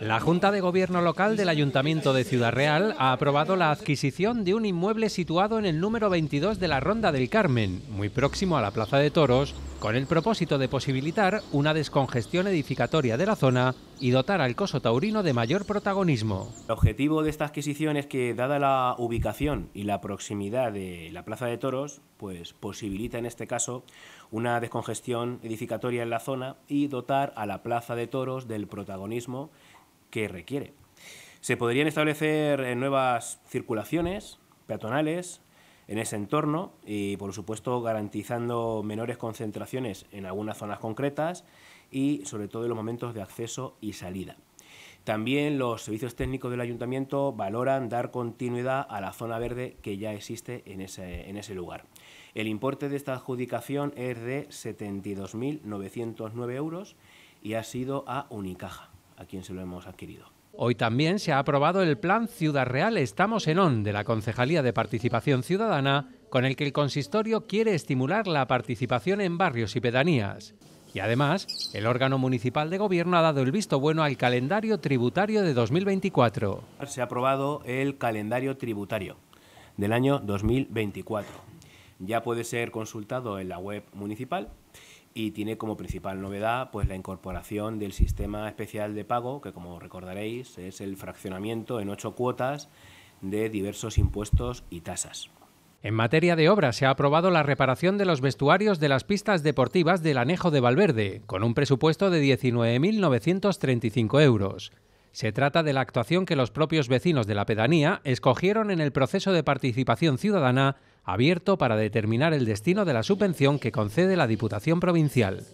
La Junta de Gobierno Local del Ayuntamiento de Ciudad Real ha aprobado la adquisición de un inmueble situado en el número 22 de la Ronda del Carmen, muy próximo a la Plaza de Toros, con el propósito de posibilitar una descongestión edificatoria de la zona y dotar al coso taurino de mayor protagonismo. El objetivo de esta adquisición es que, dada la ubicación y la proximidad de la Plaza de Toros, pues posibilita en este caso una descongestión edificatoria en la zona y dotar a la Plaza de Toros del protagonismo que requiere. Se podrían establecer eh, nuevas circulaciones peatonales, en ese entorno y, por supuesto, garantizando menores concentraciones en algunas zonas concretas y, sobre todo, en los momentos de acceso y salida. También los servicios técnicos del ayuntamiento valoran dar continuidad a la zona verde que ya existe en ese, lugar. El importe de esta adjudicación es de 72.909 euros y ha sido a Unicaja, a quien se lo hemos adquirido. Hoy también se ha aprobado el Plan Ciudad Real Estamos en ON de la Concejalía de Participación Ciudadana, con el que el consistorio quiere estimular la participación en barrios y pedanías. Y además, el órgano municipal de gobierno ha dado el visto bueno al calendario tributario de 2024. Se ha aprobado el calendario tributario del año 2024 ya puede ser consultado en la web municipal y tiene como principal novedad pues la incorporación del sistema especial de pago, que como recordaréis es el fraccionamiento en ocho cuotas de diversos impuestos y tasas. En materia de obras se ha aprobado la reparación de los vestuarios de las pistas deportivas del Anejo de Valverde, con un presupuesto de 19.935 euros. Se trata de la actuación que los propios vecinos de la pedanía escogieron en el proceso de participación ciudadana abierto para determinar el destino de la subvención que concede la Diputación Provincial.